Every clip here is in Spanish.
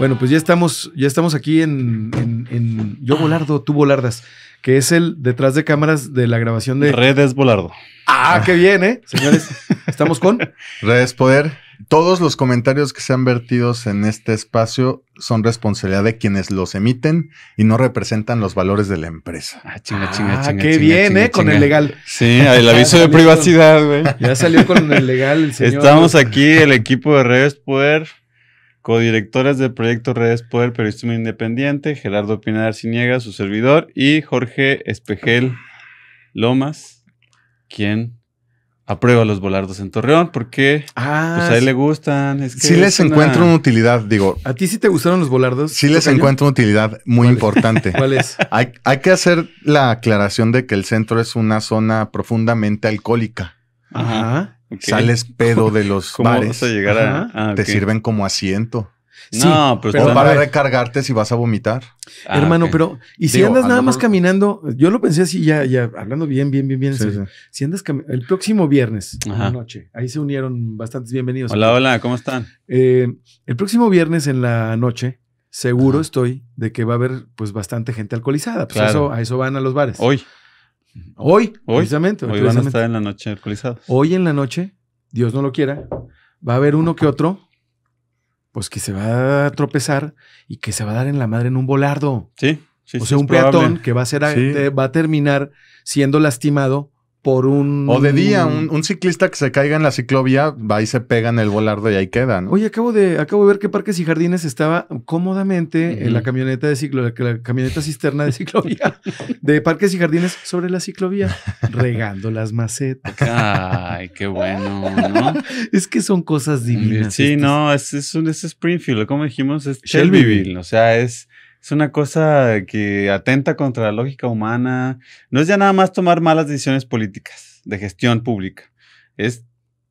Bueno, pues ya estamos, ya estamos aquí en, Yo Volardo, tú Volardas, que es el detrás de cámaras de la grabación de. Redes Volardo. Ah, qué bien, ¿eh? Señores, estamos con. Redes Poder. Todos los comentarios que se han vertidos en este espacio son responsabilidad de quienes los emiten y no representan los valores de la empresa. Ah, chinga, chinga, ah, chinga. Qué bien, ¿eh? Con el legal. Sí, el aviso de privacidad, güey. Ya salió con el legal el señor. Estamos aquí, el equipo de Redes Poder Codirectoras del proyecto Redes Poder el Periodismo Independiente, Gerardo Pineda Arciniega, su servidor, y Jorge Espejel Lomas, quien aprueba los volardos en Torreón porque ah, pues, a él le gustan. Si sí les encuentro una utilidad, digo. ¿A ti sí te gustaron los volardos? Sí les encuentro una utilidad muy importante. ¿Cuál es? hay que hacer la aclaración de que el centro es una zona profundamente alcohólica. Ajá. Sales pedo de los bares. Ah, Te sirven como asiento. Sí, pues para recargarte si vas a vomitar. Ah, Hermano, pero y si andas nada más caminando, yo lo pensé así ya, ya hablando bien, bien, bien, bien. Si andas caminando, el próximo viernes en la noche, ahí se unieron bastantes bienvenidos. Hola, hola, ¿cómo están? Eh, el próximo viernes en la noche, seguro estoy de que va a haber pues bastante gente alcoholizada. Pues a eso van a los bares. Hoy. Hoy, precisamente. Hoy van a estar en la noche alcoholizados. Hoy en la noche, Dios no lo quiera, va a haber uno que otro, pues que se va a tropezar y que se va a dar en la madre en un volardo. Sí, sí, O sea, un peatón que va a, ser, va a terminar siendo lastimado por un... O de día, un, ciclista que se caiga en la ciclovía, va y se pega en el volardo y ahí quedan. Oye, acabo de, acabo de ver que Parques y Jardines estaba cómodamente en la camioneta de ciclo, la, camioneta cisterna de ciclovía, de Parques y Jardines sobre la ciclovía, regando las macetas. Ay, qué bueno, ¿no? es que son cosas divinas. Sí, no, es, un, es Springfield, como dijimos, es Shelbyville, o sea, es es una cosa que atenta contra la lógica humana. No es ya nada más tomar malas decisiones políticas de gestión pública. Es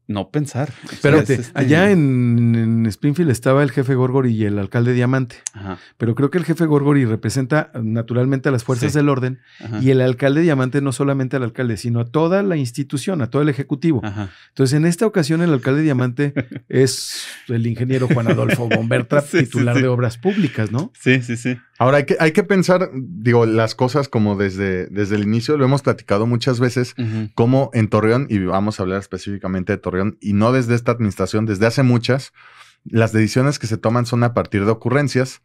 no pensar. Pero este allá en, Springfield estaba el jefe Gorgori y el alcalde Diamante. Pero creo que el jefe Gorgori representa naturalmente a las fuerzas del orden y el alcalde Diamante no solamente al alcalde, sino a toda la institución, a todo el ejecutivo. Entonces, en esta ocasión, el alcalde Diamante es el ingeniero Juan Adolfo Bombertra, titular de Obras Públicas, ¿no? Sí, sí, sí. Ahora, hay que, hay que pensar, digo, las cosas como desde, desde el inicio, lo hemos platicado muchas veces, como en Torreón, y vamos a hablar específicamente de Torreón, y no desde esta administración, desde hace muchas, las decisiones que se toman son a partir de ocurrencias,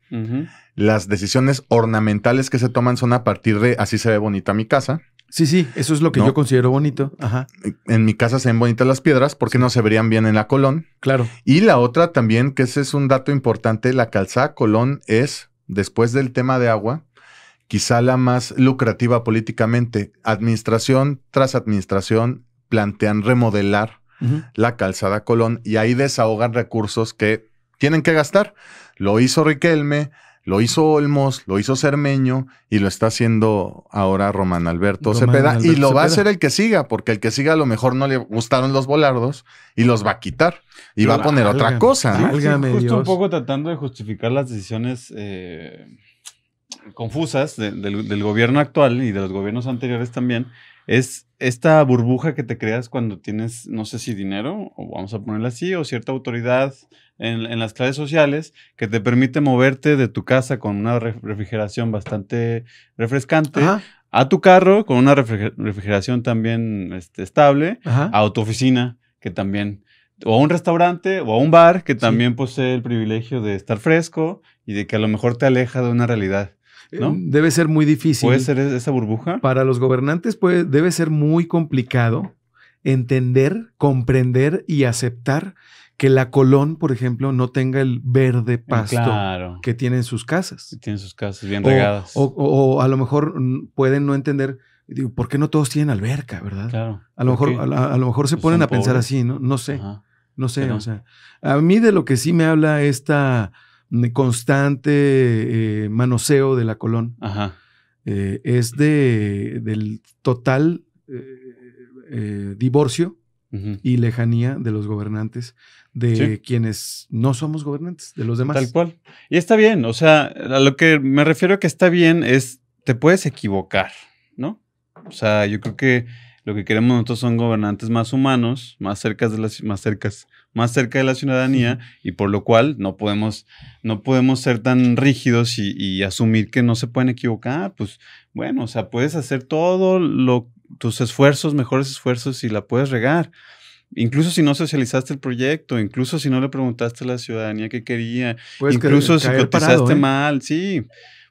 las decisiones ornamentales que se toman son a partir de así se ve bonita mi casa. Sí, sí, eso es lo que yo considero bonito. En mi casa se ven bonitas las piedras porque no se verían bien en la Colón. Claro. Y la otra también, que ese es un dato importante, la calzada Colón es, después del tema de agua, quizá la más lucrativa políticamente. Administración tras administración plantean remodelar la calzada Colón y ahí desahogan recursos que tienen que gastar. Lo hizo Riquelme, lo hizo Olmos, lo hizo Cermeño y lo está haciendo ahora Román Alberto Cepeda y lo va a hacer el que siga, porque el que siga a lo mejor no le gustaron los volardos y los va a quitar y va a poner otra cosa. justo un poco tratando de justificar las decisiones eh, confusas del, gobierno actual y de los gobiernos anteriores también es esta burbuja que te creas cuando tienes, no sé si dinero, o vamos a ponerla así, o cierta autoridad en, las clases sociales que te permite moverte de tu casa con una refrigeración bastante refrescante a tu carro con una refrigeración también este, estable, a tu oficina, que también, o a un restaurante o a un bar, que también posee el privilegio de estar fresco y de que a lo mejor te aleja de una realidad. Debe ser muy difícil. ¿Puede ser esa burbuja? Para los gobernantes pues, debe ser muy complicado entender, comprender y aceptar que la Colón, por ejemplo, no tenga el verde ah, pasto que tienen sus casas. Tienen sus casas bien regadas. O, a lo mejor pueden no entender, ¿por qué no todos tienen alberca, verdad? A lo mejor, a, lo mejor se pues ponen a pensar así, ¿no? No sé. No sé, A mí de lo que sí me habla esta constante eh, manoseo de la colón. Eh, es de, del total eh, divorcio y lejanía de los gobernantes, de quienes no somos gobernantes, de los demás. Tal cual. Y está bien, o sea, a lo que me refiero que está bien es, te puedes equivocar, ¿no? O sea, yo creo que lo que queremos nosotros son gobernantes más humanos, más de las, más cercas, más cerca de la ciudadanía y por lo cual no podemos, no podemos ser tan rígidos y, asumir que no se pueden equivocar. Pues bueno, o sea, puedes hacer todo lo, tus esfuerzos, mejores esfuerzos y la puedes regar incluso si no socializaste el proyecto, incluso si no le preguntaste a la ciudadanía qué quería, incluso si cotizaste ¿eh? mal, sí.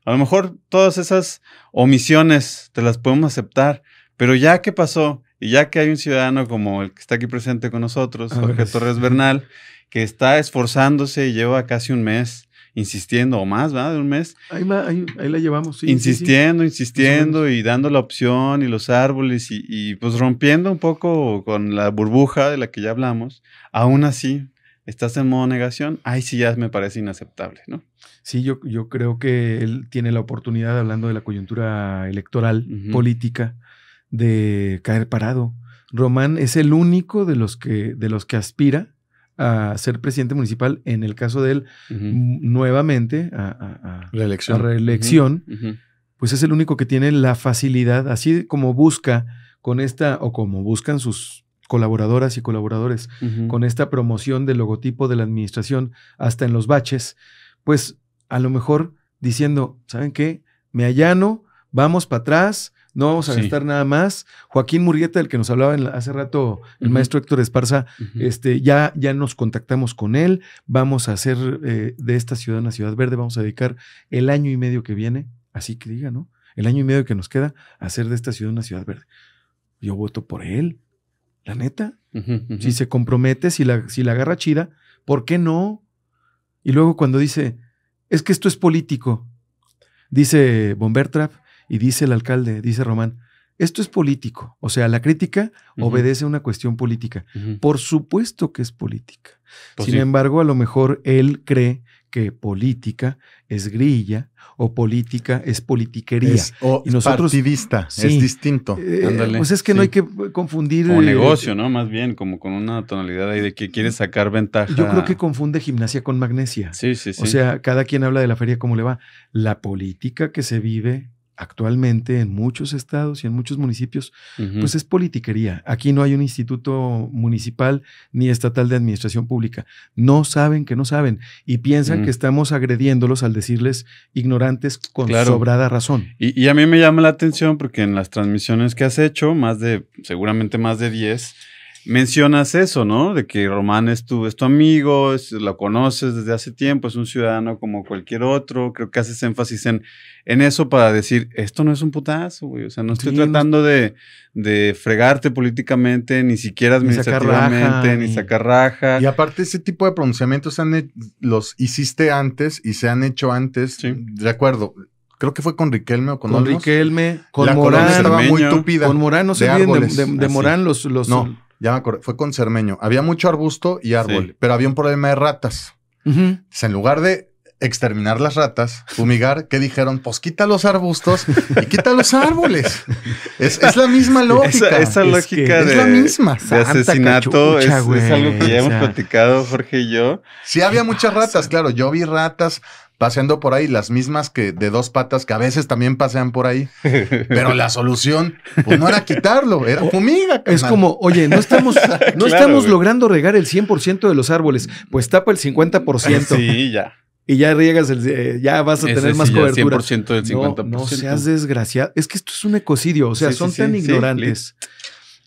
A lo mejor todas esas omisiones te las podemos aceptar, pero ya que pasó, y ya que hay un ciudadano como el que está aquí presente con nosotros, Jorge Torres Bernal, que está esforzándose y lleva casi un mes insistiendo, o más, ¿verdad? De un mes. Ahí, la, llevamos, sí. Insistiendo, insistiendo y dando la opción y los árboles y, pues rompiendo un poco con la burbuja de la que ya hablamos. Aún así, estás en modo negación. Ahí sí ya me parece inaceptable, ¿no? Sí, yo, yo creo que él tiene la oportunidad, hablando de la coyuntura electoral, política, de caer parado. Román es el único de los que, de los que aspira a ser presidente municipal, en el caso de él, nuevamente a, reelección, pues es el único que tiene la facilidad, así como busca con esta, o como buscan sus colaboradoras y colaboradores, con esta promoción del logotipo de la administración hasta en los baches, pues a lo mejor diciendo, ¿saben qué? Me allano, vamos para atrás, no vamos a gastar nada más. Joaquín Murrieta, del que nos hablaba hace rato el maestro Héctor Esparza, este, ya, ya nos contactamos con él, vamos a hacer eh, de esta ciudad una ciudad verde, vamos a dedicar el año y medio que viene, así que diga, ¿no? El año y medio que nos queda, a hacer de esta ciudad una ciudad verde. Yo voto por él, la neta. si se compromete, si la, si la agarra chida, ¿por qué no? Y luego cuando dice, es que esto es político, dice Bombertrap, y dice el alcalde, dice Román, esto es político, o sea, la crítica obedece a una cuestión política. Por supuesto que es política. Pues Sin embargo, a lo mejor él cree que política es grilla o política es politiquería. o y nosotros, partidista, es distinto. Eh, pues es que no hay que confundir. O eh, negocio, ¿no? Más bien, como con una tonalidad ahí de que quiere mm. sacar ventaja. Yo creo que confunde gimnasia con magnesia. Sí, sí, sí. O sea, cada quien habla de la feria como le va. La política que se vive actualmente en muchos estados y en muchos municipios, pues es politiquería. Aquí no hay un instituto municipal ni estatal de administración pública. No saben que no saben y piensan mm. que estamos agrediéndolos al decirles ignorantes con sobrada razón. Y, a mí me llama la atención porque en las transmisiones que has hecho, más de, seguramente más de 10, Mencionas eso, ¿no? De que Román es tu, es amigo, lo conoces desde hace tiempo, es un ciudadano como cualquier otro. Creo que haces énfasis en, en eso para decir, esto no es un putazo, güey. O sea, no estoy tratando De, fregarte políticamente, ni siquiera administrativamente, ni sacar, rajas. ni Y aparte, ese tipo de pronunciamientos han, los hiciste antes y se han hecho antes. De acuerdo, creo que fue con Riquelme o con Con Riquelme, con Morán. Estaba muy tupida. Con Morán, no sé bien, de, Morán, los, los, no. Ya me acuerdo, fue con Cermeño. Había mucho arbusto y árbol, pero había un problema de ratas. Pues, en lugar de exterminar las ratas, fumigar, que dijeron, pues quita los arbustos y quita los árboles. Es, la misma lógica. Esa, lógica es, de, la misma. asesinato es, algo que ya hemos platicado Jorge y yo. Sí había muchas ratas, claro. Yo vi ratas, paseando por ahí, las mismas que de dos patas que a veces también pasean por ahí. Pero la solución pues, no era quitarlo, era fumiga. Es como, oye, no estamos, no estamos logrando regar el 100% de los árboles, pues tapa el 50%. Sí, ya. Y ya riegas, el, eh, ya vas a tener más cobertura. 100% del 50%. No, seas desgraciado. Es que esto es un ecocidio, o sea, son tan ignorantes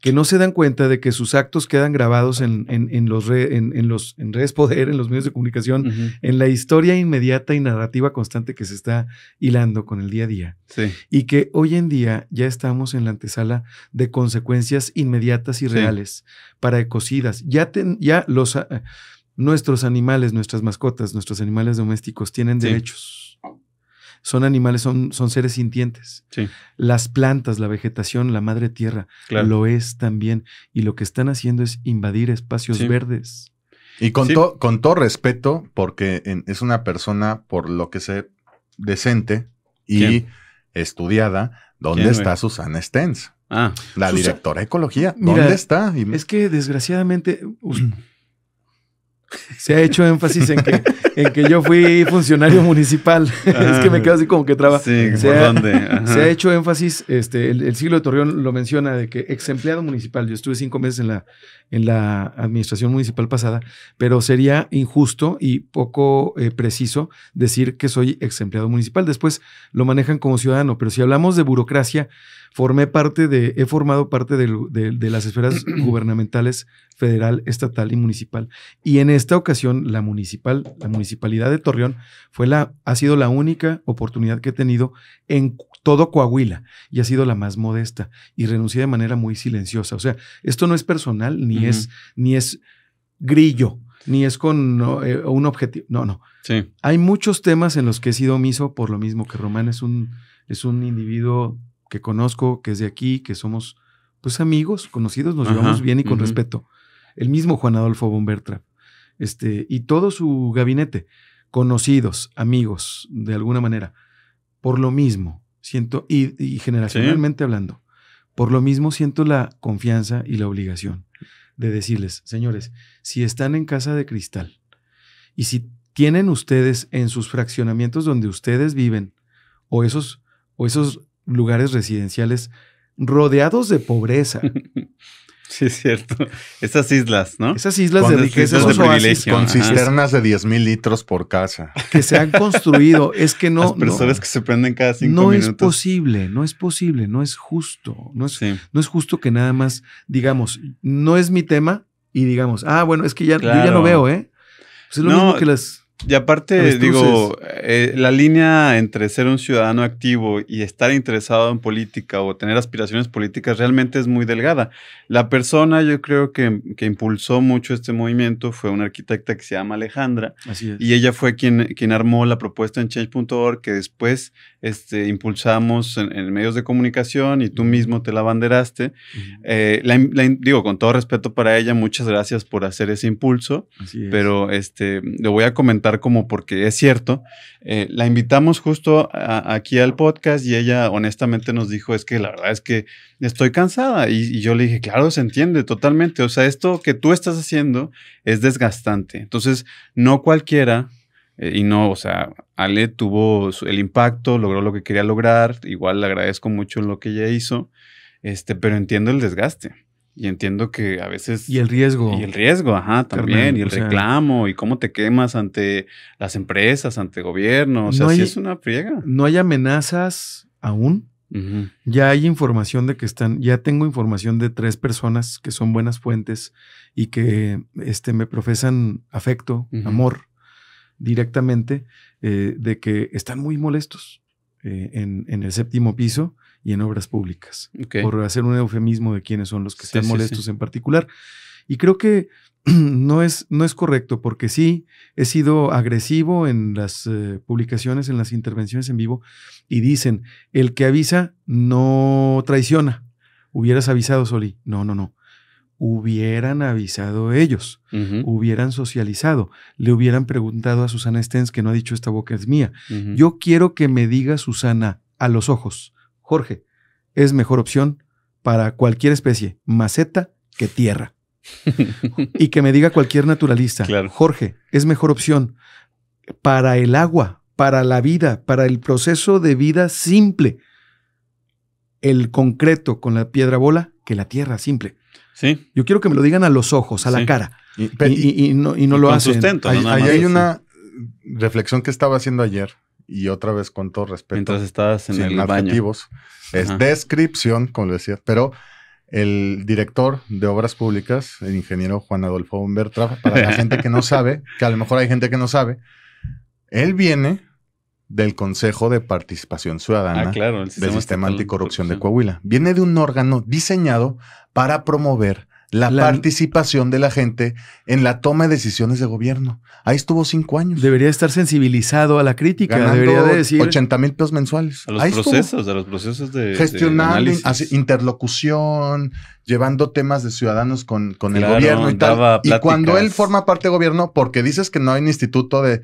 que no se dan cuenta de que sus actos quedan grabados en, en, en los, en, redes poder, en los medios de comunicación, en la historia inmediata y narrativa constante que se está hilando con el día a día. Y que hoy en día ya estamos en la antesala de consecuencias inmediatas y reales para ecocidas. Ya, ten, ya los, eh, nuestros animales, nuestras mascotas, nuestros animales domésticos tienen derechos son animales, son, son seres sintientes. Sí. Las plantas, la vegetación, la madre tierra, lo es también. Y lo que están haciendo es invadir espacios verdes. Y con, con todo respeto, porque es una persona, por lo que sé, decente y estudiada, ¿dónde está Susana Stens? Ah. La directora de ecología. ¿Dónde está? Es que desgraciadamente se ha hecho énfasis en que, en que yo fui funcionario municipal. es que me ah, quedo así como que traba. se, ha, se, ha, hecho énfasis, este, el, el, siglo de Torreón lo menciona, de que ex empleado municipal, yo estuve cinco meses en la, en la administración municipal pasada, pero sería injusto y poco eh, preciso decir que soy ex empleado municipal. Después lo manejan como ciudadano, pero si hablamos de burocracia, formé parte de, he formado parte de, las esferas gubernamentales federal, estatal y municipal. Y en esta ocasión, la municipal, la municipalidad de Torreón fue la, ha sido la única oportunidad que he tenido en todo Coahuila y ha sido la más modesta y renuncié de manera muy silenciosa. O sea, esto no es personal ni ni, es, ni es grillo, ni es con eh, un objetivo. No, no. Hay muchos temas en los que he sido omiso por lo mismo que Román es un, es un individuo que conozco, que es de aquí, que somos pues amigos, conocidos, nos llevamos bien y con respeto. El mismo Juan Adolfo Bombertra. Este, y todo su gabinete, conocidos, amigos, de alguna manera, por lo mismo, siento, y, generacionalmente hablando, por lo mismo siento la confianza y la obligación de decirles, señores, si están en casa de cristal y si tienen ustedes en sus fraccionamientos donde ustedes viven o esos, o esos lugares residenciales rodeados de pobreza, Sí, es cierto. Esas islas, ¿no? Esas islas de riqueza, oasis, Con cisternas de 10 mil litros por casa. Que se han construido. es que no. personas que se prenden cada cinco minutos. No es posible, no es posible, no es justo. No es, no es justo que nada más digamos, no es mi tema y digamos, ah, bueno, es que ya, yo ya no veo, ¿eh? Pues es lo mismo que las. Y aparte, digo, eh, la línea entre ser un ciudadano activo y estar interesado en política o tener aspiraciones políticas realmente es muy delgada. La persona, yo creo que, que impulsó mucho este movimiento fue una arquitecta que se llama Alejandra. Y ella fue quien, quien armó la propuesta en change.org que después este, impulsamos en, medios de comunicación y tú mismo te la banderaste. Eh, digo, con todo respeto para ella, muchas gracias por hacer ese impulso. Pero este, le voy a comentar como porque es cierto. Eh, la invitamos justo aquí al podcast y ella honestamente nos dijo, es que la verdad es que estoy cansada. Y, yo le dije, claro, se entiende totalmente. O sea, esto que tú estás haciendo es desgastante. Entonces, no cualquiera, eh, y no, o sea, Ale tuvo el impacto, logró lo que quería lograr. Igual le agradezco mucho lo que ella hizo, este, pero entiendo el desgaste. Y entiendo que a veces... Y el riesgo. Y el riesgo, ajá, también. y el reclamo, y cómo te quemas ante las empresas, ante gobierno. O sea, es una friega. No hay amenazas aún. Ya hay información de que están, ya tengo información de tres personas que son buenas fuentes y que este, me profesan afecto, amor directamente, eh, de que están muy molestos eh, en, en el séptimo piso y en obras públicas, por hacer un eufemismo de quiénes son los que están molestos en particular. Y creo que no es, no es correcto, porque sí he sido agresivo en las eh, publicaciones, en las intervenciones en vivo, y dicen, el que avisa no traiciona. Hubieras avisado, Soli. No, no, no. Hubieran avisado ellos, hubieran socializado, le hubieran preguntado a Susana Stens, que no ha dicho esta boca es mía. Yo quiero que me diga Susana a los ojos, Jorge, es mejor opción para cualquier especie, maceta que tierra. y que me diga cualquier naturalista, Jorge, es mejor opción para el agua, para la vida, para el proceso de vida simple, el concreto con la piedra bola que la tierra simple. Sí. Yo quiero que me lo digan a los ojos, a la cara. Y, no, lo hacen. Sustento, hay una reflexión que estaba haciendo ayer y otra vez con todo respeto. Mientras estabas en adjetivos, Es descripción, como decía. Pero el director de Obras Públicas, el ingeniero Juan Adolfo Bertra, para la gente que no sabe, que a lo mejor hay gente que no sabe, él viene del Consejo de Participación Ciudadana ah, del Sistema Anticorrupción de Coahuila. Viene de un órgano diseñado para promover la, participación de la gente en la toma de decisiones de gobierno. Ahí estuvo cinco años. Debería estar sensibilizado a la crítica. debería decir 80 mil pesos mensuales. A los procesos, a los procesos de gestionar, interlocución, llevando temas de ciudadanos con, con el gobierno y tal. Y cuando él forma parte de gobierno, porque dices que no hay un instituto de,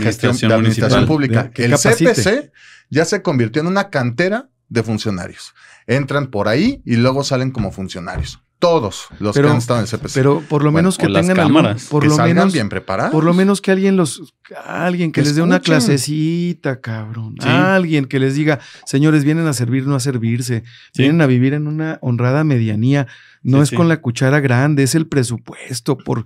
gestión de administración pública, que el CPC ya se convirtió en una cantera de funcionarios. Entran por ahí y luego salen como funcionarios todos los que han estado en CPC. Pero por lo menos que tengan las cámaras, bien preparados. Por lo menos que alguien los alguien que, les dé una clasecita, cabrón. Alguien que les diga, "Señores, vienen a servir, no a servirse. Vienen a vivir en una honrada medianía, no es con la cuchara grande, es el presupuesto por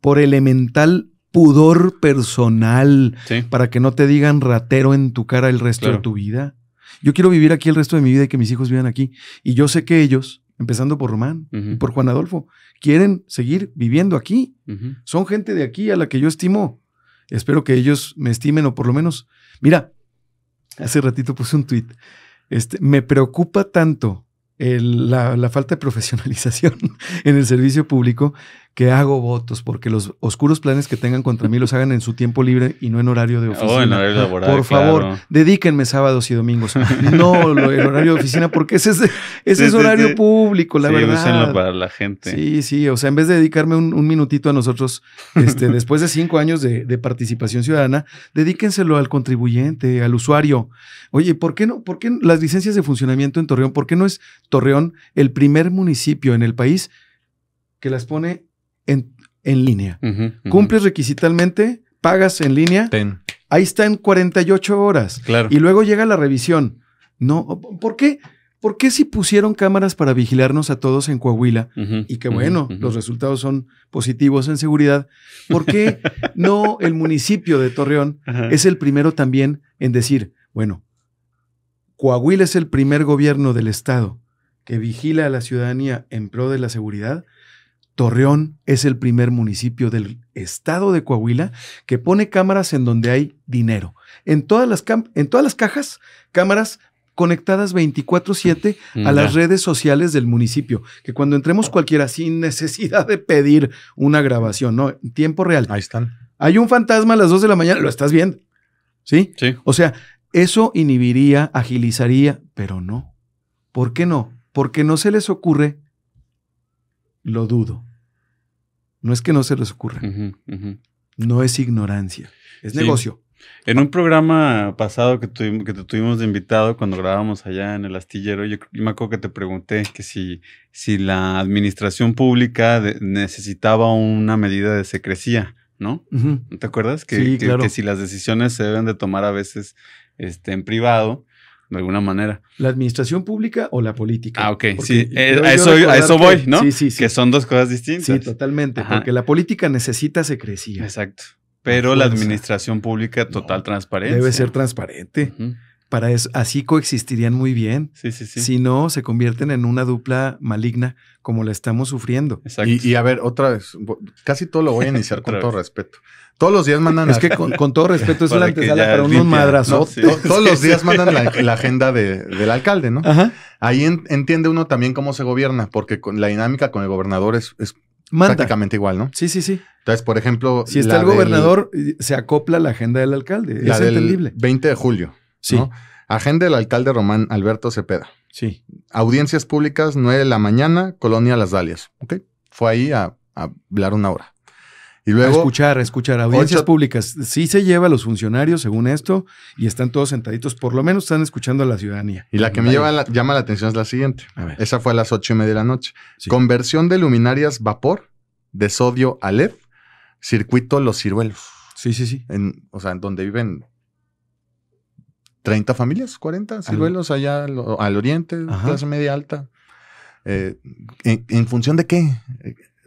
por elemental pudor personal para que no te digan ratero en tu cara el resto de tu vida. Yo quiero vivir aquí el resto de mi vida y que mis hijos vivan aquí y yo sé que ellos empezando por Román y por Juan Adolfo. Quieren seguir viviendo aquí. Son gente de aquí a la que yo estimo. Espero que ellos me estimen o por lo menos. Mira, hace ratito puse un tweet. Este, me preocupa tanto la, la, falta de profesionalización en el servicio público que hago votos porque los oscuros planes que tengan contra mí los hagan en su tiempo libre y no en horario de ah, oficina. Por favor, dedíquenme sábados y domingos. No en horario de oficina porque ese es, ese es horario público, la verdad. para la gente. Sí, sí. O sea, en vez de dedicarme un, minutito a nosotros, este, después de cinco años de, de, participación ciudadana, dedíquenselo al contribuyente, al usuario. Oye, ¿por qué no? ¿Por qué las licencias de funcionamiento en Torreón? ¿Por qué no es Torreón el primer municipio en el país que las pone en, línea. Cumples requisitalmente, pagas en línea. Ahí está en 48 horas. Y luego llega la revisión. No, ¿por qué? ¿Por qué si pusieron cámaras para vigilarnos a todos en Coahuila y que bueno, los resultados son positivos en seguridad? ¿Por qué no el municipio de Torreón es el primero también en decir, bueno, Coahuila es el primer gobierno del estado que vigila a la ciudadanía en pro de la seguridad? Torreón es el primer municipio del estado de Coahuila que pone cámaras en donde hay dinero. En todas las, en todas las cajas, cámaras conectadas 24/7 a las redes sociales del municipio, que cuando entremos cualquiera sin necesidad de pedir una grabación, ¿no? En tiempo real. Ahí están. Hay un fantasma a las 2 de la mañana, lo estás viendo. ¿Sí? Sí. O sea, eso inhibiría, agilizaría, pero no. ¿Por qué no? Porque no se les ocurre lo dudo. No es que no se les ocurra. No es ignorancia, es negocio. En un programa pasado que, tuvimos, que te tuvimos de invitado cuando grabábamos allá en el astillero, yo, me acuerdo que te pregunté que si, si la administración pública necesitaba una medida de secrecía, ¿no? ¿Te acuerdas? Que, que, si las decisiones se deben de tomar a veces este, en privado, de alguna manera. ¿La administración pública o la política? Ah, ok, sí, eh, a, eso, voy, ¿no? Sí, sí, Que son dos cosas distintas. Sí, totalmente, porque la política necesita secrecía. Exacto, pero la, administración pública total transparencia. Debe ser transparente para eso, así coexistirían muy bien. Sí, sí, sí. Si no, se convierten en una dupla maligna como la estamos sufriendo. Exacto. Y, a ver, otra vez, casi todo lo voy a iniciar con todo respeto. Todos los días mandan. Es que con, todo respeto es la antesala para unos madrazos. Todos los días mandan la, agenda del alcalde, ¿no? Ajá. Ahí entiende uno también cómo se gobierna, porque con, la dinámica con el gobernador es, prácticamente igual, ¿no? Sí, sí, sí. Entonces, por ejemplo. Si está el gobernador, eh, se acopla la agenda del alcalde. La es del entendible. 20 de julio. Sí. Agenda del alcalde Román Alberto Cepeda. Sí. Audiencias públicas, nueve de la mañana, Colonia Las Dalias. Ok. Fue ahí a, hablar una hora. Y luego. escuchar, escuchar. Audiencias públicas. Sí se lleva a los funcionarios, según esto, y están todos sentaditos. Por lo menos están escuchando a la ciudadanía. Y la que me lleva llama la atención es la siguiente. A ver. Esa fue a las ocho y media de la noche. Conversión de luminarias vapor de sodio a LED, circuito Los Ciruelos. Sí, sí, sí. En, o sea, en donde viven 30 familias, 40 ciruelos allá al, oriente, clase media alta. Eh, en, función de qué?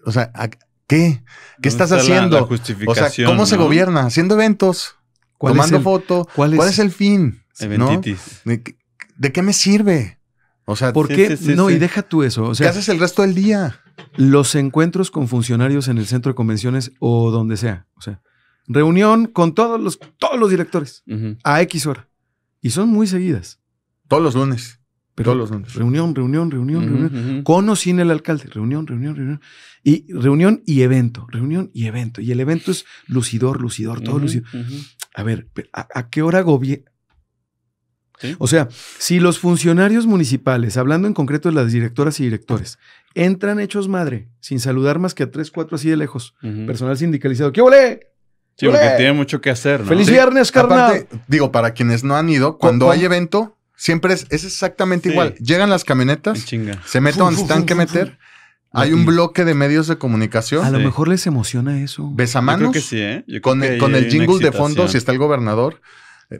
O sea, ¿qué? ¿Qué estás haciendo? o sea, ¿cómo se gobierna? Haciendo eventos, tomando fotos. ¿cuál, es el fin? ¿De, qué me sirve? O sea, ¿por qué? no, y deja tú eso. ¿Qué haces el resto del día? Los encuentros con funcionarios en el centro de convenciones o donde sea. O sea, reunión con todos los, todos los directores a X hora. Y son muy seguidas. Todos los lunes. Pero Todos los lunes. Reunión, reunión, reunión, reunión. Con o sin el alcalde. Reunión, reunión, reunión. Y reunión y evento. Reunión y evento. Y el evento es lucidor, lucidor, todo lucido A ver, ¿a, qué hora gobierno? O sea, si los funcionarios municipales, hablando en concreto de las directoras y directores, entran hechos madre, sin saludar más que a tres, cuatro así de lejos, personal sindicalizado, ¿qué ole? Sí, porque tiene mucho que hacer. Feliz viernes, carnal. Aparte, digo, para quienes no han ido, cuando hay evento, siempre es, es exactamente igual. Llegan las camionetas, se meten donde están que meter. Hay un bloque de medios de comunicación. A lo mejor les emociona eso. Besamanos. Yo creo que sí, ¿eh? con, con el jingle de fondo, si está el gobernador.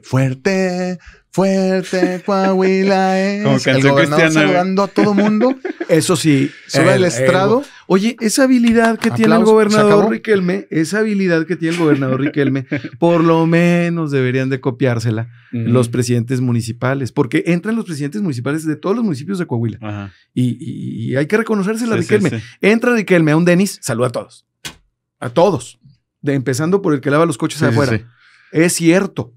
Fuerte, fuerte, Coahuila es. el gobernador saludando a todo mundo. Eso sí, sube el estrado. Oye, esa habilidad que tiene el gobernador Riquelme, esa habilidad que tiene el gobernador Riquelme, por lo menos deberían de copiársela los presidentes municipales, porque entran los presidentes municipales de todos los municipios de Coahuila. Y, hay que reconocérsela Riquelme. Entra Riquelme a un Denis, saluda a todos. A todos. empezando por el que lava los coches afuera. Es cierto.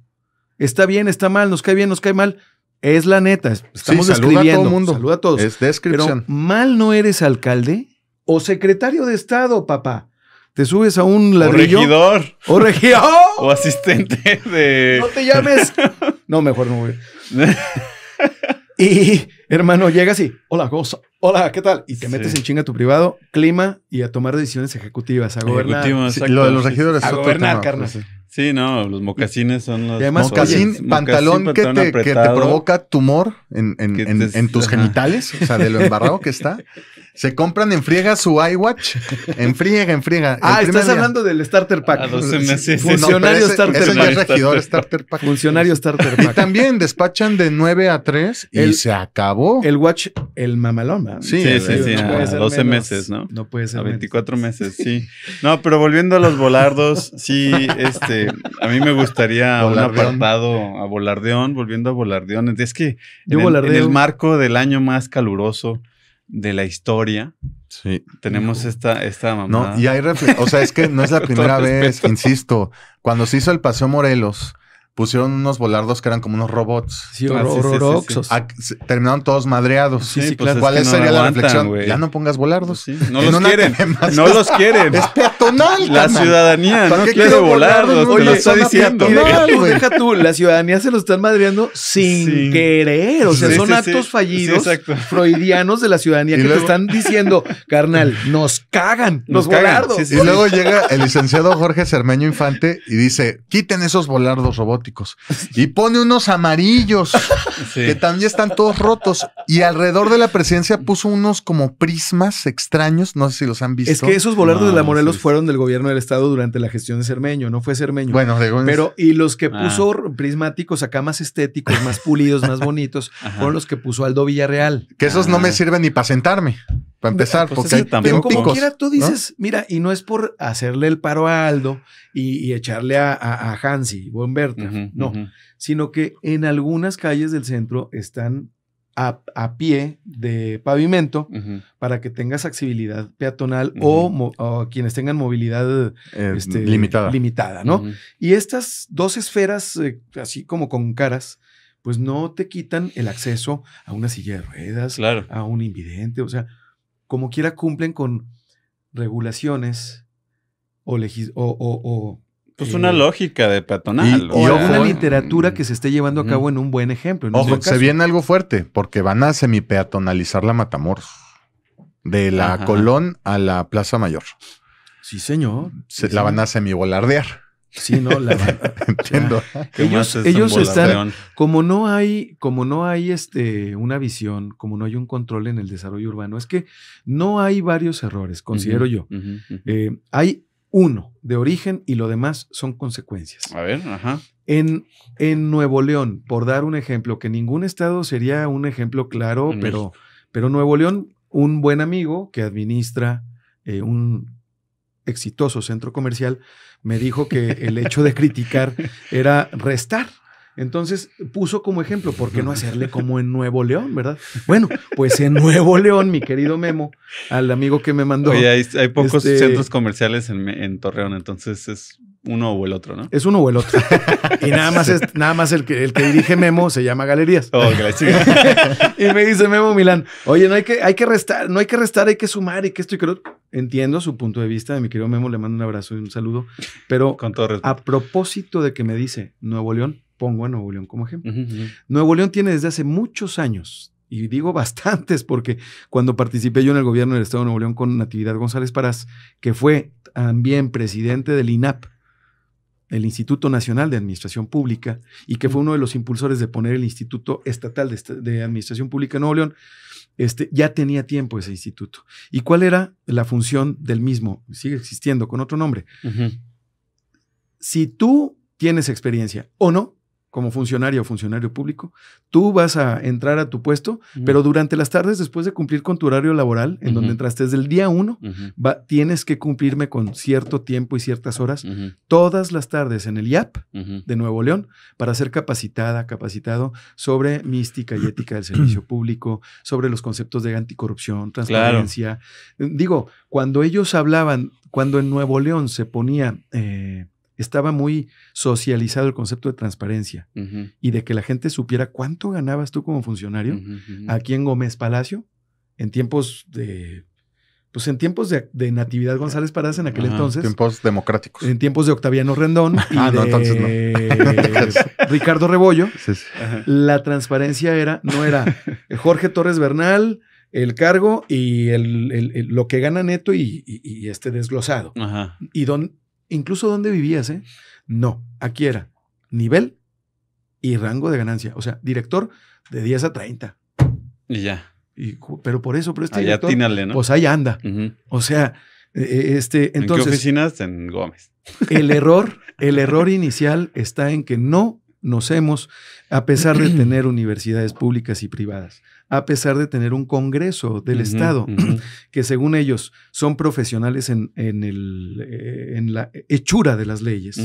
Está bien, está mal, nos cae bien, nos cae mal. Es la neta, estamos sí, describiendo. Saluda a todo mundo. Saluda a todos. Es descripción. Pero mal no eres alcalde o secretario de Estado, papá. Te subes a un ladrillo. O regidor. O regidor. o asistente de. No te llames. No, mejor no voy. y hermano, llegas y, hola, cosa. Hola, ¿qué tal? Y te metes en chinga tu privado, clima y a tomar decisiones ejecutivas, a gobernar. lo de los regidores. A gobernar, pues, Sí, no, los mocasines son los. Y pantalón, que, te, provoca tumor en, tus genitales, o sea, de lo embarrado que está. Se compran en friega su iWatch, en friega, en friega. Ah, estás hablando del Starter Pack. A 12 Funcionario Starter Pack. regidor Starter Pack. Funcionario Starter Pack. Y también despachan de 9 a 3 y se acabó. El Watch, el mamaloma. Sí, sí, sí. 12 meses, ¿no? No puede ser. A 24 meses, sí. No, pero volviendo a los volardos, sí, este a mí me gustaría un apartado a Volardeón, volviendo a Volardeón. Es que en, el, marco del año más caluroso de la historia, Tenemos esta, esta mamá. y hay O sea, es que no es la primera vez, insisto. Cuando se hizo el Paseo Morelos, pusieron unos volardos que eran como unos robots. Sí, terminaron todos madreados. Sí, pues ¿Cuál sería la reflexión? Ya no pongas volardos. No los quieren. No los quieren. Es peatonal. La ciudadanía no quiere volardos. te lo está diciendo. deja tú, la ciudadanía se lo están madreando sin querer. O sea, son actos fallidos freudianos de la ciudadanía que te están diciendo, carnal, nos cagan los volardos. Y luego llega el licenciado Jorge Cermeño Infante y dice, quiten esos volardos robóticos. Y pone unos amarillos que también están todos rotos. Y alrededor de la presidencia puso unos como prismas extraños. No sé si los han visto. Es que esos volardos de la Morelos fueron del gobierno del Estado durante la gestión de Cermeño. No fue Cermeño. Bueno, pero y los que ah. puso prismáticos acá más estéticos, más pulidos, más bonitos, fueron los que puso Aldo Villarreal. Que esos no me ah. sirven ni para sentarme. Para empezar, pues porque hay pero como quiera tú dices, mira, y no es por hacerle el paro a Aldo, y, echarle a, Hansi o Humberto, no, sino que en algunas calles del centro están a, pie de pavimento para que tengas accesibilidad peatonal o, quienes tengan movilidad eh, este, limitada. ¿no? Y estas dos esferas, eh, así como con caras, pues no te quitan el acceso a una silla de ruedas, a un invidente, o sea, como quiera cumplen con regulaciones o, o, o, pues eh, una lógica de peatonal. Y, una literatura mm, que se esté llevando a cabo mm. en un buen ejemplo. ojo, se viene algo fuerte, porque van a semi peatonalizar la matamor De la Colón a la Plaza Mayor. Sí, señor. la van a semivolardear. Sí, no, la van. Entiendo. ellos, están, como no hay, como no hay este, una visión, como no hay un control en el desarrollo urbano, es que no hay varios errores, considero yo. Eh, hay uno de origen y lo demás son consecuencias. A ver, ajá. En, en Nuevo León, por dar un ejemplo, que ningún estado sería un ejemplo claro, pero, pero Nuevo León, un buen amigo que administra eh, un exitoso centro comercial, me dijo que el hecho de criticar era restar entonces puso como ejemplo, ¿por qué no hacerle como en Nuevo León, verdad? Bueno, pues en Nuevo León, mi querido Memo, al amigo que me mandó. Oye, hay, pocos este centros comerciales en, Torreón, entonces es uno o el otro, ¿no? Es uno o el otro. y nada más, es, nada más el, que, el que dirige Memo se llama Galerías. Oh, y me dice Memo Milán, oye, no hay que, hay que restar, no hay que restar, hay que sumar y que esto y que entiendo su punto de vista, mi querido Memo, le mando un abrazo y un saludo, pero Con a propósito de que me dice Nuevo León, pongo a Nuevo León como ejemplo. Nuevo León tiene desde hace muchos años, y digo bastantes, porque cuando participé yo en el gobierno del Estado de Nuevo León con Natividad González Parás, que fue también presidente del INAP, el Instituto Nacional de Administración Pública, y que fue uno de los impulsores de poner el Instituto Estatal de, Administración Pública en Nuevo León, este, ya tenía tiempo ese instituto. ¿Y cuál era la función del mismo? Sigue existiendo con otro nombre. Si tú tienes experiencia o no, como funcionario o funcionario público, tú vas a entrar a tu puesto, pero durante las tardes, después de cumplir con tu horario laboral, en donde entraste desde el día uno, tienes que cumplirme con cierto tiempo y ciertas horas, todas las tardes en el IAP de Nuevo León, para ser capacitada, capacitado sobre mística y ética del servicio público, sobre los conceptos de anticorrupción, transparencia. Digo, cuando ellos hablaban, cuando en Nuevo León se ponía... Eh, estaba muy socializado el concepto de transparencia y de que la gente supiera cuánto ganabas tú como funcionario aquí en Gómez Palacio en tiempos de pues en tiempos de, Natividad González Parás en aquel entonces. Tiempos democráticos. En tiempos de Octaviano Rendón ah, y de Ricardo Rebollo. La transparencia era, no era Jorge Torres Bernal, el cargo y el, lo que gana neto y, este desglosado. Y don, incluso dónde vivías, ¿eh? No, aquí era nivel y rango de ganancia. O sea, director de 10 a 30. Y ya. pero por eso, pero este Allá ¿no? pues ahí anda. O sea, e, e, este, entonces. ¿En qué oficinas? En Gómez. El error, el error inicial está en que no nos hemos, a pesar de tener universidades públicas y privadas, a pesar de tener un Congreso del Estado, que según ellos son profesionales en, en, eh, la hechura de las leyes.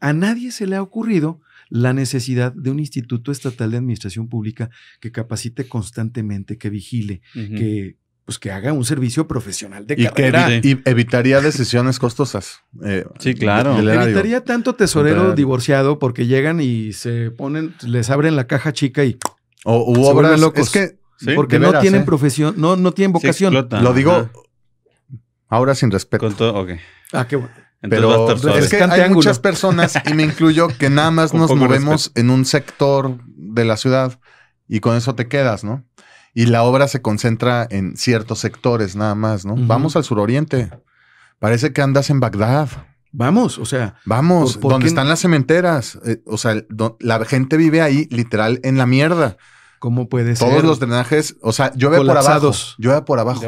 a nadie se le ha ocurrido la necesidad de un Instituto Estatal de Administración Pública que capacite constantemente, que vigile, que pues que haga un servicio profesional de y y evitaría decisiones costosas. Eh, sí, claro. Evitaría tanto tesorero divorciado porque llegan y se ponen, les abren la caja chica y o obras locos. Es que porque no tienen ¿eh? profesión, no, no tienen vocación. Lo digo ahora sin respeto. todo, Ah, qué bueno. Pero es que hay muchas personas, y me incluyo, que nada más nos movemos en un sector de la ciudad y con eso te quedas, ¿no? Y la obra se concentra en ciertos sectores nada más, ¿no? Vamos al suroriente. Parece que andas en Bagdad. Vamos, o sea. Vamos, ¿por, donde están las cementeras. Eh, o sea, la gente vive ahí literal en la mierda. ¿Cómo puede ser? Todos los drenajes, o sea, llueve por abajo. Llueve por abajo.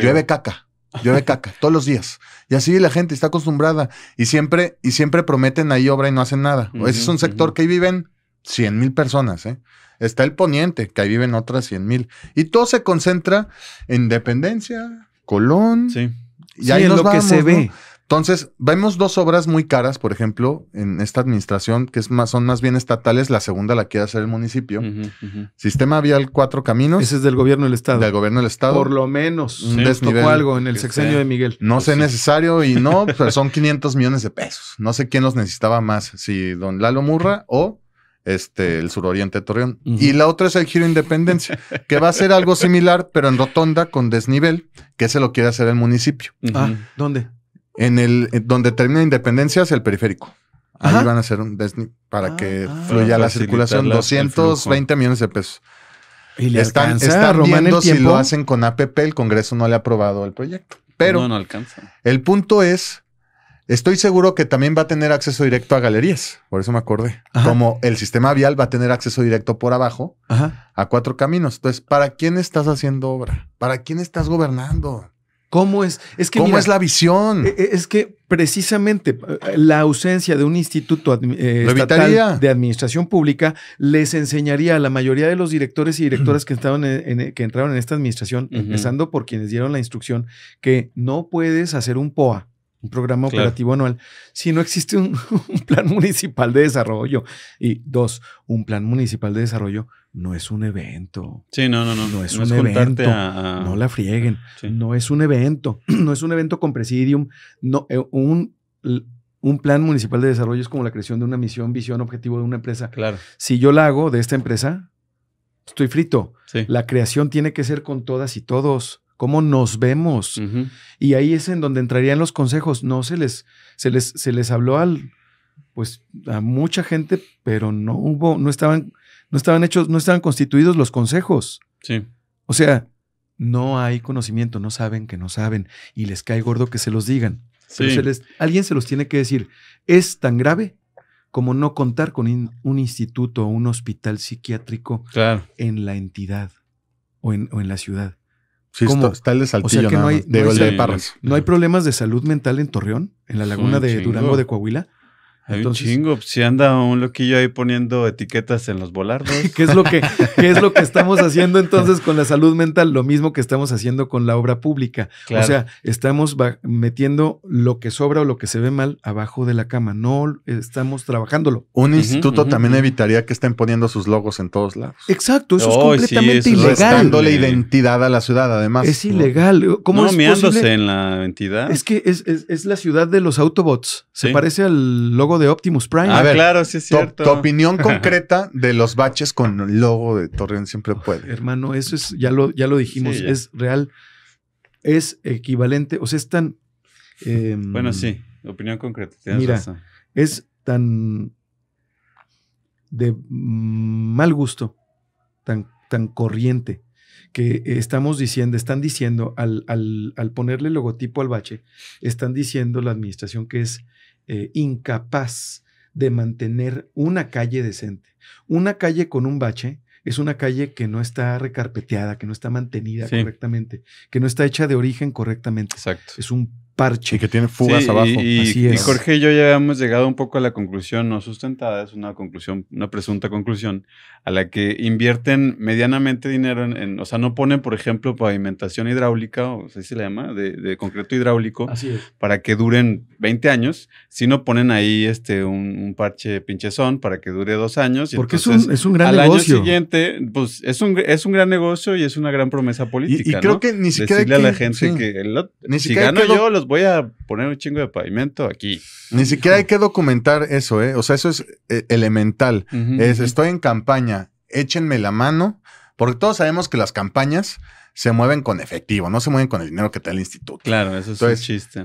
llueve caca. Llueve caca todos los días. Y así la gente está acostumbrada. Y siempre, y siempre prometen ahí obra y no hacen nada. Ese es un sector que ahí viven 100 mil personas. ¿eh? Está el poniente, que ahí viven otras 100 mil. Y todo se concentra en Dependencia, Colón. Sí. Y ahí en lo que se ve. Entonces, vemos dos obras muy caras, por ejemplo, en esta administración, que es más, son más bien estatales, la segunda la quiere hacer el municipio. Sistema vial cuatro caminos. Ese es del gobierno del estado. Del gobierno del estado. Por lo menos un algo en el sexenio de Miguel. No pues sé necesario y no, pero son 500 millones de pesos. No sé quién los necesitaba más, si don Lalo Murra o este, el suroriente de Torreón. Y la otra es el Giro Independencia, que va a ser algo similar, pero en rotonda con desnivel, que se lo quiere hacer el municipio. Ah, ¿dónde? En el eh, donde termina Independencia es el periférico. Ahí van a hacer un para ah, que ah. fluya la circulación. 220 millones de pesos. ¿Y están, si lo hacen con APP. El Congreso no le ha aprobado el proyecto. Pero no, alcanza. el punto es, estoy seguro que también va a tener acceso directo a galerías. Por eso me acordé. Como el sistema vial va a tener acceso directo por abajo a cuatro caminos. Entonces, ¿para quién estás haciendo obra? ¿Para quién estás gobernando? ¿Cómo es? es que, es la visión? E, e, es que precisamente eh, la ausencia de un instituto eh, de administración pública les enseñaría a la mayoría de los directores y directoras que, estaban que entraron en esta administración, empezando por quienes dieron la instrucción, que no puedes hacer un POA un programa operativo anual, si no existe un, plan municipal de desarrollo. Y dos, un plan municipal de desarrollo no es un evento. Sí, no, no, no. No es un evento. No la frieguen. No es un evento. No es un evento con presidium. No, eh, un, un plan municipal de desarrollo es como la creación de una misión, visión, objetivo de una empresa. Claro. Si yo la hago de esta empresa, estoy frito. La creación tiene que ser con todas y todos cómo nos vemos. Y ahí es en donde entrarían los consejos. No se les, se les, se les habló al, pues, a mucha gente, pero no hubo, no estaban, no estaban hechos, no estaban constituidos los consejos. Sí. O sea, no hay conocimiento, no saben que no saben y les cae gordo que se los digan. Se les, alguien se los tiene que decir. Es tan grave como no contar con un instituto o un hospital psiquiátrico en la entidad o o en la ciudad o sea que no hay problemas de salud mental en Torreón, en la laguna de Durango de Coahuila un chingo, pues, si anda un loquillo ahí poniendo etiquetas en los volardos. ¿Qué es, lo que, ¿Qué es lo que estamos haciendo entonces con la salud mental? Lo mismo que estamos haciendo con la obra pública. O sea, estamos metiendo lo que sobra o lo que se ve mal abajo de la cama, no estamos trabajándolo. Un instituto también evitaría que estén poniendo sus logos en todos lados. Exacto, eso es completamente ilegal. dándole identidad a la ciudad, además. Es ilegal. ¿Cómo no, es en la identidad. Es que es, la ciudad de los Autobots. Se parece al logo de de Optimus Prime. Ah, claro, sí es cierto. Tu, opinión concreta de los baches con el logo de Torreón siempre puede. hermano, eso es, ya lo, ya lo dijimos, es real. Es equivalente, o sea, es tan. Em, bueno, sí, opinión concreta, Es tan de mal gusto, tan, tan corriente, que estamos diciendo, están diciendo al, al, al, ponerle logotipo al bache, están diciendo la administración que es eh, incapaz de mantener una calle decente. Una calle con un bache es una calle que no está recarpeteada, que no está mantenida correctamente, que no está hecha de origen correctamente. Exacto. Es un parche. que tiene fugas abajo. Y, Jorge y yo ya hemos llegado un poco a la conclusión no sustentada, es una conclusión, una presunta conclusión, a la que invierten medianamente dinero en, o sea, no ponen, por ejemplo, pavimentación hidráulica, o así se le llama, de, concreto hidráulico, para que duren 20 años, sino ponen ahí este un, parche pinchezón para que dure dos años. Porque es, un, gran negocio. Al año siguiente, pues es un, es un gran negocio y es una gran promesa política. Y, creo que ni siquiera. la gente que ni si gano yo, los voy a poner un chingo de pavimento aquí. Ni siquiera hay que documentar eso, ¿eh? O sea, eso es eh, elemental. es, estoy en campaña, échenme la mano, porque todos sabemos que las campañas se mueven con efectivo, no se mueven con el dinero que te da el instituto. Claro, eso es chiste,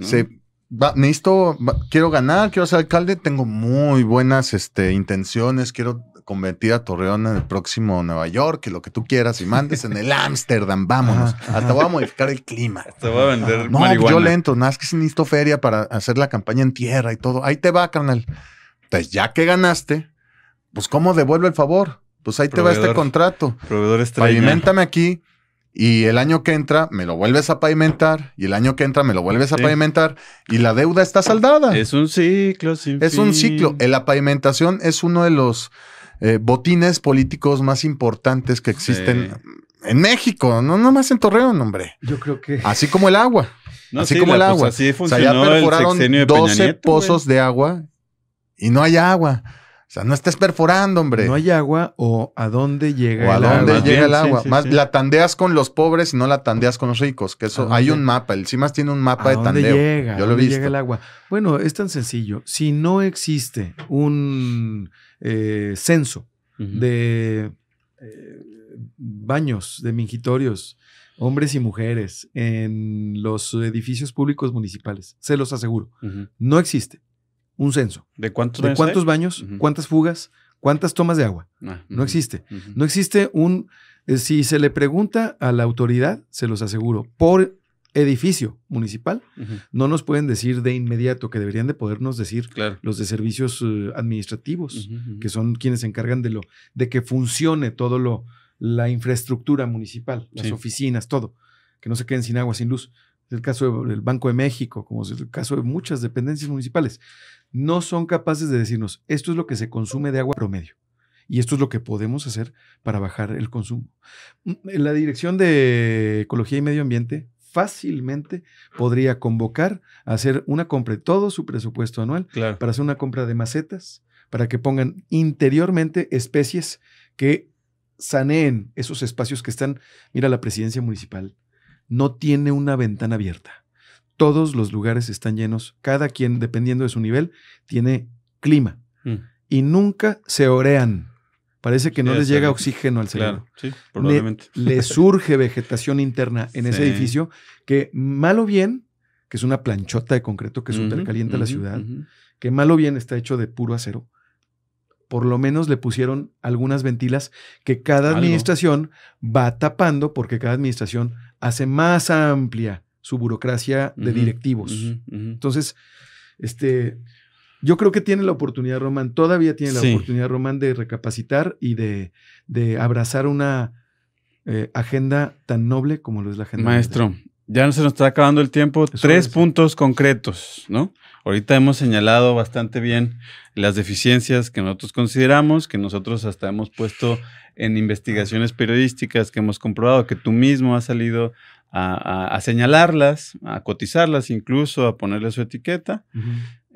¿no? necesito, quiero ganar, quiero ser alcalde, tengo muy buenas este, intenciones, quiero convertir a Torreón en el próximo Nueva York, que lo que tú quieras y mandes en el Ámsterdam, vámonos. Hasta voy a modificar el clima. Hasta voy a vender no, pues marihuana. yo lento, nada, más que necesito feria para hacer la campaña en tierra y todo. Ahí te va, carnal. Pues ya que ganaste, pues ¿cómo devuelve el favor? Pues ahí te va este contrato. Proveedor estrella. Pavimentame aquí y el año que entra me lo vuelves a pavimentar y el año que entra me lo vuelves a pavimentar y la deuda está saldada. Es un ciclo, sí. Es un ciclo. La pavimentación es uno de los eh, botines políticos más importantes que existen en México, no nomás en Torreón, hombre. Yo creo que. Así como el agua. así como el pues, agua. así funcionó o sea, ya perforaron 12 pozos de agua y no hay agua. O sea, no estés perforando, hombre. No hay agua o a dónde llega el o a dónde llega el agua. Más la tandeas con los pobres y no la tandeas con los ricos, que eso hay un mapa, el CIMAS tiene un mapa de dónde tandeo. Yo lo ¿a dónde llega el agua? Bueno, es tan sencillo, si no existe un eh, censo, de eh, baños, de mingitorios, hombres y mujeres en los edificios públicos municipales. Se los aseguro. No existe un censo. ¿De cuántos, ¿De cuántos baños? ¿Cuántas fugas? ¿Cuántas tomas de agua? Ah, no existe. No existe un... Eh, si se le pregunta a la autoridad, se los aseguro, por edificio municipal, no nos pueden decir de inmediato, que deberían de podernos decir los de servicios eh, administrativos, que son quienes se encargan de lo, de que funcione todo lo, la infraestructura municipal, las oficinas, todo, que no se queden sin agua, sin luz. Es el caso del Banco de México, como es el caso de muchas dependencias municipales. No son capaces de decirnos, esto es lo que se consume de agua promedio. Y esto es lo que podemos hacer para bajar el consumo. Mm, la Dirección de Ecología y Medio Ambiente fácilmente podría convocar a hacer una compra, de todo su presupuesto anual, para hacer una compra de macetas, para que pongan interiormente especies que saneen esos espacios que están. Mira, la presidencia municipal no tiene una ventana abierta. Todos los lugares están llenos, cada quien, dependiendo de su nivel, tiene clima. Mm. Y nunca se orean. Parece que no les llega oxígeno al cerebro. sí, probablemente. Le, surge vegetación interna en ese edificio que, malo bien, que es una planchota de concreto que supercalienta la ciudad, que malo bien está hecho de puro acero. Por lo menos le pusieron algunas ventilas que cada administración va tapando porque cada administración hace más amplia su burocracia de directivos. Entonces, este, yo creo que tiene la oportunidad, Román, todavía tiene la oportunidad, Román, de recapacitar y de, abrazar una eh, agenda tan noble como lo es la agenda. Maestro, ya ya se nos está acabando el tiempo. Tres puntos concretos, ¿no? Ahorita hemos señalado bastante bien las deficiencias que nosotros consideramos, que nosotros hasta hemos puesto en investigaciones periodísticas que hemos comprobado, que tú mismo has salido a, señalarlas, a cotizarlas incluso, a ponerle su etiqueta.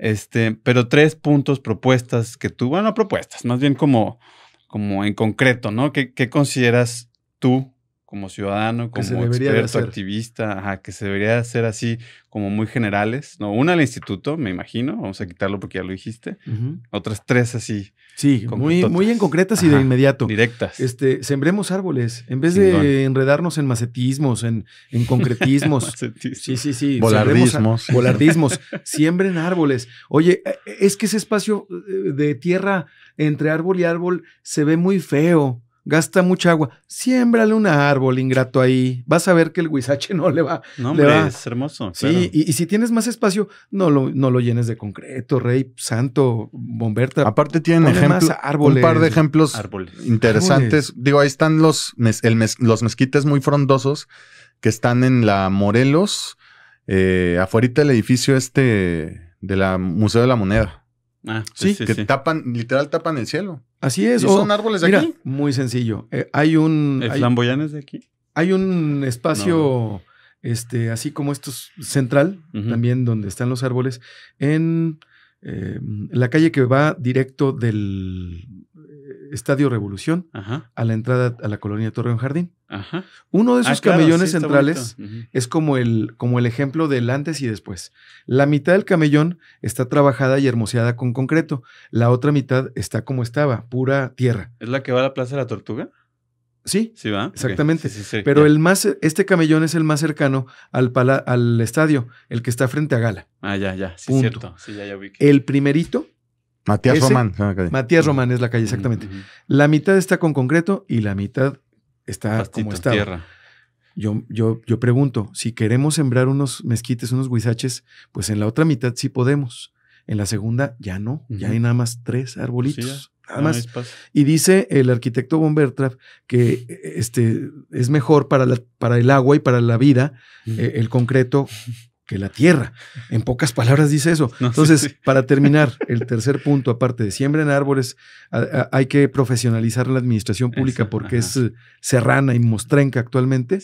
Este, pero tres puntos, propuestas que tú, bueno, propuestas, más bien como, como en concreto, ¿no? ¿Qué, qué consideras tú como ciudadano, como experto, activista, que se debería hacer así como muy generales, ¿no? Una al instituto, me imagino, vamos a quitarlo porque ya lo dijiste, otras tres así. Sí, muy, en concretas y de inmediato. Directas. Este, sembremos árboles, en vez de enredarnos en macetismos, en, en concretismos. Sí, sí, sí. Volardismos. volardismos. Siembren árboles. Oye, e, e, es que ese espacio eh, de tierra entre árbol y árbol se ve muy feo gasta mucha agua. Siémbrale un árbol ingrato ahí. Vas a ver que el huizache no le va. No, hombre, es hermoso. Sí, y, si tienes más espacio, no lo, no lo llenes de concreto, Rey, Santo, Bomberta. Aparte tienen ejemplos, un par de ejemplos árboles. interesantes. Digo, ahí están los, los mezquites muy frondosos que están en la Morelos, eh, afuera del edificio este de la Museo de la Moneda. Ah, sí, que tapan, literal tapan el cielo. Así es. ¿Y son árboles de aquí? Muy sencillo. Eh, hay un. ¿El hay, de aquí? Hay un espacio. Este, así como estos, central, también donde están los árboles, en eh, la calle que va directo del, Estadio Revolución, a la entrada a la colonia Torreón Jardín. Uno de ah, sus camellones centrales es como el, como el ejemplo del antes y después. La mitad del camellón está trabajada y hermoseada con concreto. La otra mitad está como estaba, pura tierra. ¿Es la que va a la Plaza de la Tortuga? Sí, sí va? exactamente. Sí, sí, Pero el más, este camellón es el más cercano al, al estadio, el que está frente a Gala. Ah, ya, ya, sí, El primerito Matías Román. Ah, Matías Román es la calle, exactamente. La mitad está con concreto y la mitad está como está. Tierra. Yo, yo, yo pregunto, si queremos sembrar unos mezquites, unos guisaches, pues en la otra mitad sí podemos. En la segunda ya no, ya hay nada más tres arbolitos. nada más. y dice el arquitecto Von Bertrap que este, es mejor para, para el agua y para la vida eh, el concreto que la tierra. En pocas palabras dice eso. Entonces, para terminar, el tercer punto, aparte de siembra en árboles, hay que profesionalizar la administración pública porque es eh, serrana y mostrenca actualmente.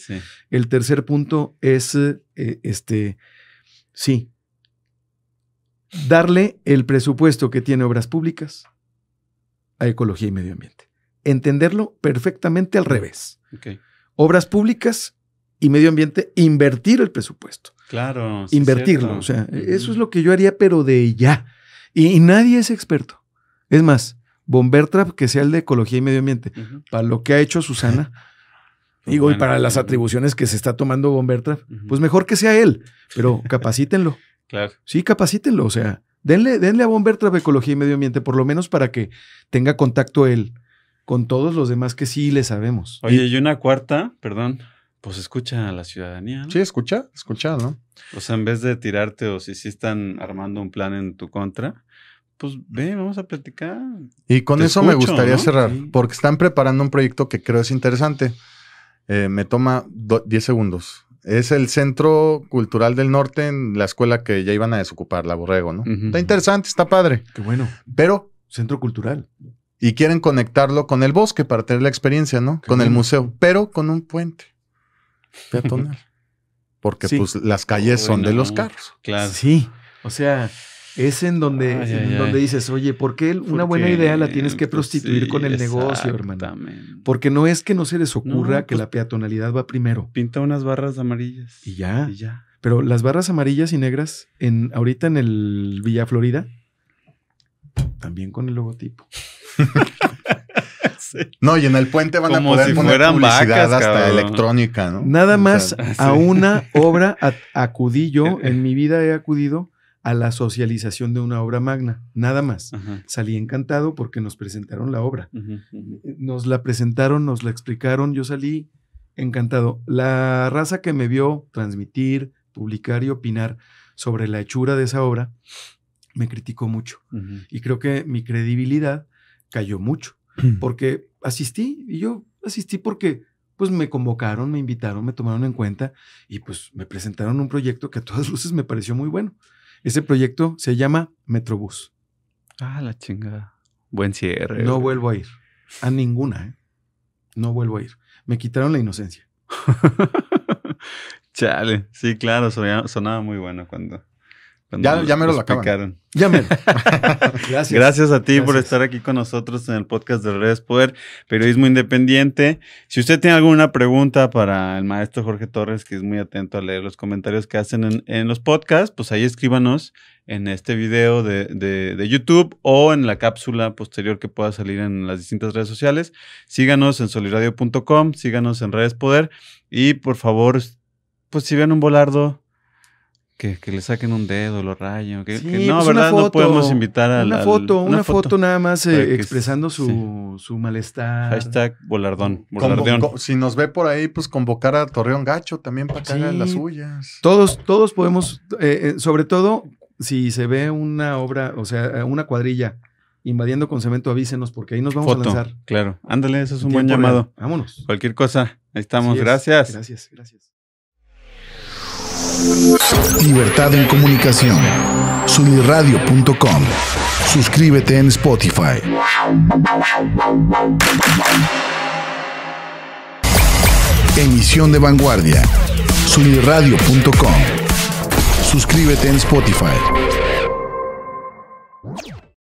El tercer punto es, eh, este, sí, darle el presupuesto que tiene obras públicas a ecología y medio ambiente. Entenderlo perfectamente al revés. Obras públicas y medio ambiente, invertir el presupuesto. Claro. Invertirlo. o sea, e-, eso es lo que yo haría, pero de ya. Y, nadie es experto. Es más, Bombertrap, que sea el de ecología y medio ambiente, para lo que ha hecho Susana, digo, y para las atribuciones que se está tomando Bombertrap, pues mejor que sea él, pero capacítenlo. claro. Sí, capacítenlo. O sea, denle, denle a Bombertrap ecología y medio ambiente, por lo menos para que tenga contacto él con todos los demás que sí le sabemos. Oye, y una cuarta, perdón, pues escucha a la ciudadanía. Sí, escucha, escucha, ¿no? O sea, en vez de tirarte o si sí están armando un plan en tu contra, pues ve, vamos a platicar. Y con eso me gustaría cerrar, porque están preparando un proyecto que creo es interesante. Eh, me toma 10 segundos. Es el Centro Cultural del Norte en la escuela que ya iban a desocupar, la Borrego, ¿no? Está interesante, está padre. Qué bueno. Pero. Centro Cultural. Y quieren conectarlo con el bosque para tener la experiencia, ¿no? con el museo, pero con un puente peatonal. Porque pues las calles son de los carros. Claro. Sí. O sea, es en donde, donde dices, oye, ¿por qué una buena idea la tienes que pues, prostituir con el negocio, hermano? Porque no es que no se les ocurra que la pues peatonalidad va primero. Pinta unas barras amarillas. Y ya. Y ya. Pero las barras amarillas y negras, en, ahorita en el Villa Florida, también con el logotipo. No, y en el puente van a poder poner publicidad hasta electrónica, ¿no? Nada más a una obra acudí yo, en mi vida he acudido a la socialización de una obra magna, nada más. Salí encantado porque nos presentaron la obra. Nos la presentaron, nos la explicaron, yo salí encantado. La raza que me vio transmitir, publicar y opinar sobre la hechura de esa obra, me criticó mucho. Y creo que mi credibilidad cayó mucho. porque asistí y yo asistí porque pues me convocaron, me invitaron, me tomaron en cuenta y pues me presentaron un proyecto que a todas luces me pareció muy bueno. Ese proyecto se llama Metrobús. Ah, la chingada. Buen cierre. No vuelvo a ir. A ninguna, ¿eh? No vuelvo a ir. Me quitaron la inocencia. Chale. Sí, claro, sonaba, sonaba muy bueno cuando ya, ya me lo, acaban. Ya me. Gracias. Gracias a ti por estar aquí con nosotros en el podcast de Redes Poder, Periodismo Independiente. Si usted tiene alguna pregunta para el maestro Jorge Torres, que es muy atento a leer los comentarios que hacen en, los podcasts, pues ahí escríbanos en este video de, YouTube o en la cápsula posterior que pueda salir en las distintas redes sociales. Síganos en solidradio.com síganos en Redes Poder y por favor, pues si ven un volardo, que, le saquen un dedo, lo rayen. Que, no, pues, ¿verdad? no podemos invitar a Una la, foto, una, foto, nada más eh, expresando su, malestar. Hashtag volardón. volardón. si nos ve por ahí, pues convocar a Torreón Gacho también para que hagan las suyas. Todos, todos podemos, eh, eh, sobre todo si se ve una obra, o sea, una cuadrilla invadiendo con cemento, avísenos porque ahí nos vamos a lanzar. Claro, ándale, eso es un buen llamado. Vámonos. Cualquier cosa, ahí estamos. gracias. Gracias, gracias. Libertad en comunicación. Sunirradio.com. Suscríbete en Spotify. Emisión de vanguardia. Sunirradio.com. Suscríbete en Spotify.